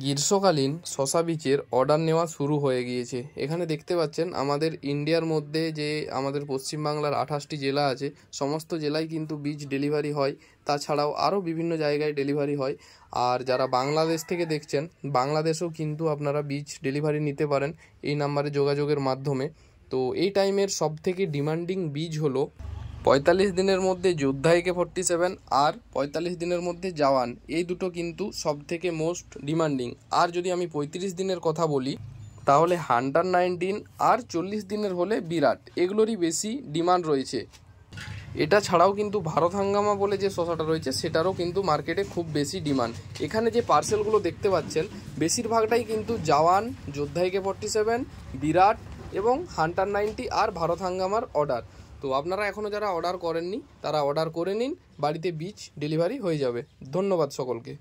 গ্রীষ্মকালীন শশা বীজের অর্ডার নেওয়া শুরু হয়ে গিয়েছে এখানে দেখতে পাচ্ছেন আমাদের ইন্ডিয়ার মধ্যে যে আমাদের পশ্চিমবাংলার আঠাশটি জেলা আছে সমস্ত জেলায় কিন্তু বীজ ডেলিভারি হয় তাছাড়াও আরও বিভিন্ন জায়গায় ডেলিভারি হয় আর যারা বাংলাদেশ থেকে দেখছেন বাংলাদেশেও কিন্তু আপনারা বীজ ডেলিভারি নিতে পারেন এই নাম্বারে যোগাযোগের মাধ্যমে তো এই টাইমের সবথেকে ডিমান্ডিং বীজ হলো পঁয়তাল্লিশ দিনের মধ্যে যোদ্ধা একে ফর্টি সেভেন আর পঁয়তাল্লিশ দিনের মধ্যে জওয়ান এই দুটো কিন্তু সবথেকে মোস্ট ডিমান্ডিং আর যদি আমি পঁয়ত্রিশ দিনের কথা বলি তাহলে হান্ডার নাইনটিন আর চল্লিশ দিনের হলে বিরাট এগুলোরই বেশি ডিমান্ড রয়েছে এটা ছাড়াও কিন্তু ভারত হাঙ্গামা বলে যে শশাটা রয়েছে সেটারও কিন্তু মার্কেটে খুব বেশি ডিমান্ড এখানে যে পার্সেলগুলো দেখতে পাচ্ছেন বেশিরভাগটাই কিন্তু জাওয়ান যোদ্ধা একে ফর্টি সেভেন বিরাট এবং হান্টার নাইনটি আর ভারত হাঙ্গামার অর্ডার তো আপনারা এখনও যারা অর্ডার করেননি তারা অর্ডার করে নিন বাড়িতে বীজ ডেলিভারি হয়ে যাবে ধন্যবাদ সকলকে